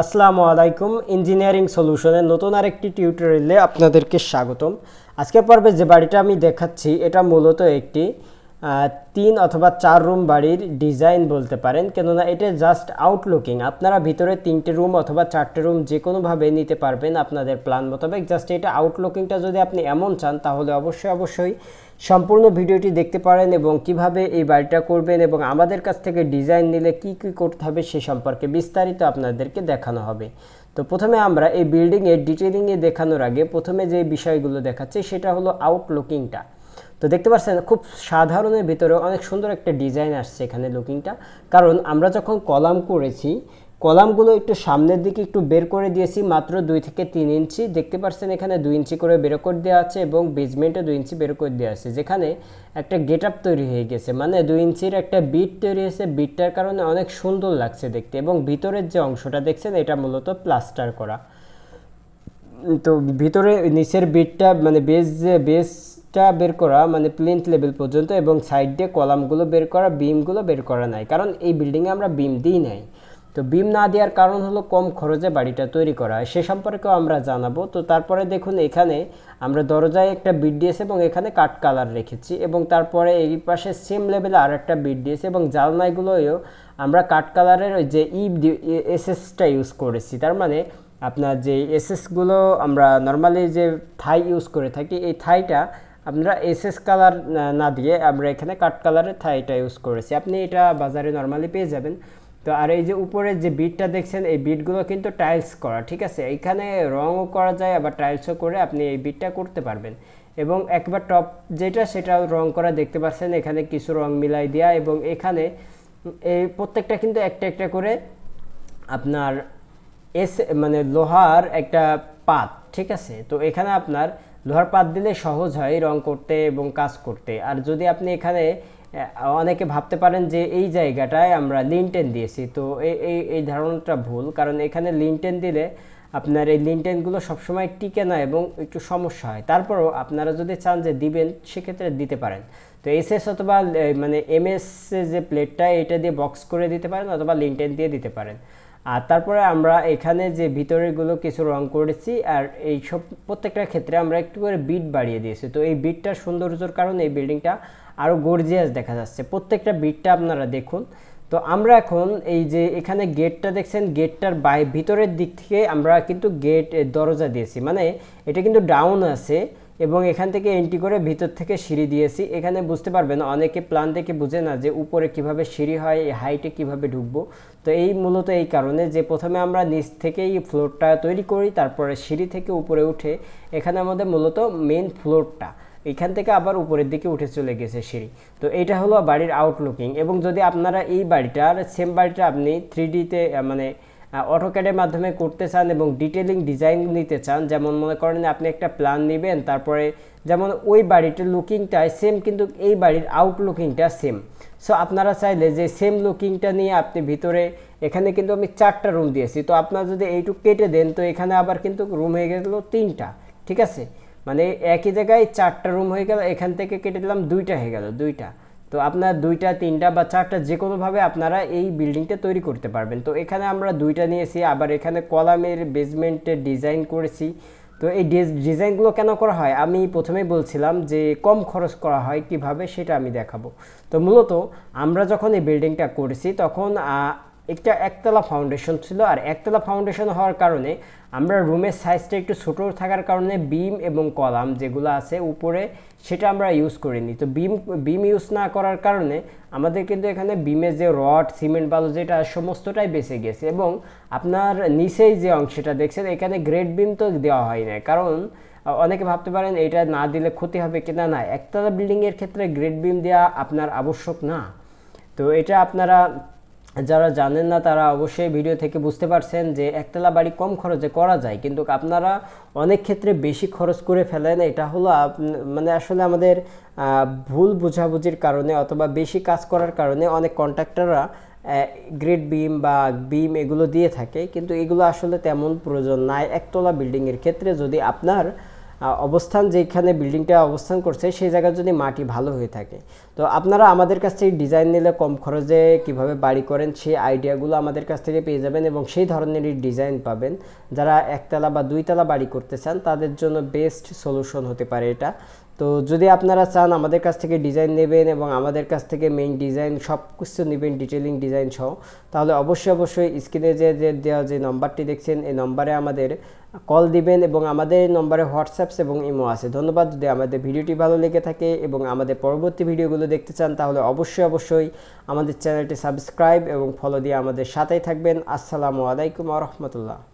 আসসালামু আলাইকুম ইঞ্জিনিয়ারিং সলিউশনের নতুন আরেকটি টিউটোরিয়ালে আপনাদেরকে স্বাগতম আজকের পর্বে যে বাড়িটা আমি দেখাচ্ছি এটা মূলত একটি তিন অথবা চার রুম বাড়ির ডিজাইন বলতে পারেন কেননা এটা জাস্ট আউটলুকিং আপনারা ভিতরে তিনটে রুম অথবা চারটে রুম যে কোনোভাবে নিতে পারবেন আপনাদের প্ল্যান মোতাবেক জাস্ট এটা আউটলুকিংটা যদি আপনি এমন চান তাহলে অবশ্যই অবশ্যই সম্পূর্ণ ভিডিওটি দেখতে পারেন এবং কিভাবে এই বাড়িটা করবেন এবং আমাদের কাছ থেকে ডিজাইন নিলে কি কি করতে হবে সে সম্পর্কে বিস্তারিত আপনাদেরকে দেখানো হবে তো প্রথমে আমরা এই বিল্ডিংয়ের ডিটেলিংয়ে দেখানোর আগে প্রথমে যে বিষয়গুলো দেখাচ্ছি সেটা হলো আউটলুকিংটা তো দেখতে পাচ্ছেন খুব সাধারণের ভিতরে অনেক সুন্দর একটা ডিজাইন আসছে এখানে লুকিংটা কারণ আমরা যখন কলাম করেছি কলামগুলো একটু সামনের দিকে একটু বের করে দিয়েছি মাত্র দুই থেকে তিন ইঞ্চি দেখতে পাচ্ছেন এখানে দুই ইঞ্চি করে বের করে দেওয়া আছে এবং বেজমেন্টও দুই ইঞ্চি বের করে দেওয়া আছে যেখানে একটা গেট আপ তৈরি হয়ে গেছে মানে দুই ইঞ্চির একটা বিট তৈরি হয়েছে বিটটার কারণে অনেক সুন্দর লাগছে দেখতে এবং ভিতরের যে অংশটা দেখছেন এটা মূলত প্লাস্টার করা তো ভিতরে নিচের বিটটা মানে বেস যে বেস টা বের করা মানে প্লেন্থ লেভেল পর্যন্ত এবং সাইড দিয়ে কলামগুলো বের করা বিমগুলো বের করা নাই কারণ এই বিল্ডিংয়ে আমরা বিম দিই নাই তো বিম না দেওয়ার কারণ হলো কম খরচে বাড়িটা তৈরি করা সে সম্পর্কেও আমরা জানাবো তো তারপরে দেখুন এখানে আমরা দরজায় একটা বিট দিয়েছি এবং এখানে কাট কালার রেখেছি এবং তারপরে এই পাশে সেম লেভেলে আর একটা বিট দিয়েছি এবং জালনাইগুলোও আমরা কাট কালারের ওই যে ই এসএসটা ইউজ করেছি তার মানে আপনার যে এসএসগুলো আমরা নর্মালি যে থাই ইউজ করে থাকি এই থাইটা আমরা এসএস কালার না দিয়ে আমরা এখানে কাট কালারের থাইটা ইউজ করেছি আপনি এটা বাজারে নর্মালি পেয়ে যাবেন তো আর এই যে উপরের যে বিটটা দেখছেন এই বিটগুলো কিন্তু টাইলস করা ঠিক আছে এখানে রঙও করা যায় আবার টাইলসও করে আপনি এই বিটটা করতে পারবেন এবং একবার টপ যেটা সেটা রং করা দেখতে পাচ্ছেন এখানে কিছু রং মিলাই দেওয়া এবং এখানে এই প্রত্যেকটা কিন্তু একটা একটা করে আপনার এস মানে লোহার একটা পাত ঠিক আছে তো এখানে আপনার লোহার পাত দিলে সহজ হয় রং করতে এবং কাজ করতে আর যদি আপনি এখানে অনেকে ভাবতে পারেন যে এই জায়গাটায় আমরা লিনটেন দিয়েছি তো এই এই ধারণাটা ভুল কারণ এখানে লিনটেন দিলে আপনার এই লিনটেনগুলো সবসময় টিকে না এবং একটু সমস্যা হয় তারপরও আপনারা যদি চান যে দিবেন সেক্ষেত্রে দিতে পারেন তো এসএস অথবা মানে এমএস যে প্লেটটা এটা দিয়ে বক্স করে দিতে পারেন অথবা লিনটেন দিয়ে দিতে পারেন আর তারপরে আমরা এখানে যে ভিতরেগুলো কিছু রং করেছি আর এই সব প্রত্যেকটা ক্ষেত্রে আমরা একটু করে বিট বাড়িয়ে দিয়েছি তো এই বিটটার সৌন্দর্যর কারণে এই বিল্ডিংটা আরও গর্জিয়াস দেখা যাচ্ছে প্রত্যেকটা বিটটা আপনারা দেখুন তো আমরা এখন এই যে এখানে গেটটা দেখছেন গেটটার বাই ভিতরের দিক থেকে আমরা কিন্তু গেট দরজা দিয়েছি মানে এটা কিন্তু ডাউন আছে এবং এখান থেকে এন্ট্রি করে ভিতর থেকে সিঁড়ি দিয়েছি এখানে বুঝতে পারবেন অনেকে প্ল্যান দেখে বুঝে না যে উপরে কিভাবে সিঁড়ি হয় এই হাইটে কিভাবে ঢুকবো তো এই মূলত এই কারণে যে প্রথমে আমরা নিচ থেকেই ফ্লোরটা তৈরি করি তারপরে সিঁড়ি থেকে উপরে উঠে এখানে আমাদের মূলত মেন ফ্লোরটা এখান থেকে আবার উপরের দিকে উঠে চলে গেছে সিঁড়ি তো এটা হলো বাড়ির আউটলুকিং এবং যদি আপনারা এই বাড়িটার সেম বাড়িটা আপনি থ্রি ডিতে মানে অটোক্যাডের মাধ্যমে করতে চান এবং ডিটেলিং ডিজাইন নিতে চান যেমন মনে করেন আপনি একটা প্ল্যান নেবেন তারপরে যেমন ওই বাড়িটার লুকিংটা সেম কিন্তু এই বাড়ির আউটলুকিংটা সেম সো আপনারা চাইলে যে সেম লুকিংটা নিয়ে আপনি ভিতরে এখানে কিন্তু আমি চারটা রুম দিয়েছি তো আপনারা যদি এইটুক কেটে দেন তো এখানে আবার কিন্তু রুম হয়ে গেল তিনটা ঠিক আছে মানে একই জায়গায় চারটা রুম হয়ে গেল এখান থেকে কেটে দিলাম দুইটা হয়ে গেল দুইটা তো আপনার দুইটা তিনটা বা চারটা যে কোনোভাবে আপনারা এই বিল্ডিংটা তৈরি করতে পারবেন তো এখানে আমরা দুইটা নিয়েছি আবার এখানে কলামের বেসমেন্টের ডিজাইন করেছি তো এই ডিজাইনগুলো কেন করা হয় আমি প্রথমেই বলছিলাম যে কম খরচ করা হয় কিভাবে সেটা আমি দেখাবো তো মূলত আমরা যখন এই বিল্ডিংটা করেছি তখন একটা একতলা ফাউন্ডেশন ছিল আর একতলা ফাউন্ডেশন হওয়ার কারণে আমরা রুমের সাইজটা একটু ছোট থাকার কারণে বিম এবং কলাম যেগুলো আছে উপরে সেটা আমরা ইউজ করিনি তো বিম বিম ইউজ না করার কারণে আমাদের কিন্তু এখানে বিমের যে রড সিমেন্ট বালু যেটা সমস্তটাই বেঁচে গেছে এবং আপনার নিচেই যে অংশটা দেখছেন এখানে গ্রেড বিম তো দেওয়া হয় না কারণ অনেকে ভাবতে পারেন এটা না দিলে ক্ষতি হবে কিনা না একতলা বিল্ডিংয়ের ক্ষেত্রে গ্রেড বিম দেওয়া আপনার আবশ্যক না তো এটা আপনারা যারা জানেন না তারা অবশ্যই ভিডিও থেকে বুঝতে পারছেন যে একতলা বাড়ি কম খরচে করা যায় কিন্তু আপনারা অনেক ক্ষেত্রে বেশি খরচ করে ফেলেন এটা হলো মানে আসলে আমাদের ভুল বোঝাবুঝির কারণে অথবা বেশি কাজ করার কারণে অনেক কন্ট্রাক্টররা গ্রেড বিম বা বিম এগুলো দিয়ে থাকে কিন্তু এগুলো আসলে তেমন প্রয়োজন নাই একতলা বিল্ডিংয়ের ক্ষেত্রে যদি আপনার অবস্থান যেখানে বিল্ডিংটা অবস্থান করছে সেই জায়গায় যদি মাটি ভালো হয়ে থাকে তো আপনারা আমাদের কাছ থেকে ডিজাইন নিলে কম খরচে কিভাবে বাড়ি করেন সেই আইডিয়াগুলো আমাদের কাছ থেকে পেয়ে যাবেন এবং সেই ধরনেরই ডিজাইন পাবেন যারা একতলা বা দুইতলা বাড়ি করতে চান তাদের জন্য বেস্ট সলিউশন হতে পারে এটা তো যদি আপনারা চান আমাদের কাছ থেকে ডিজাইন নেবেন এবং আমাদের কাছ থেকে মেইন ডিজাইন সব কিছু নেবেন ডিটেলিং ডিজাইন সহ তাহলে অবশ্যই অবশ্যই স্ক্রিনে যে দেওয়া যে নম্বরটি দেখছেন এই নম্বরে আমাদের কল দিবেন এবং আমাদের নম্বরে হোয়াটসঅ্যাপস এবং ইমো আছে ধন্যবাদ যদি আমাদের ভিডিওটি ভালো লেগে থাকে এবং আমাদের পরবর্তী ভিডিওগুলো দেখতে চান তাহলে অবশ্যই অবশ্যই আমাদের চ্যানেলটি সাবস্ক্রাইব এবং ফলো দিয়ে আমাদের সাথেই থাকবেন আসসালামু আলাইকুম রহমতুল্লাহ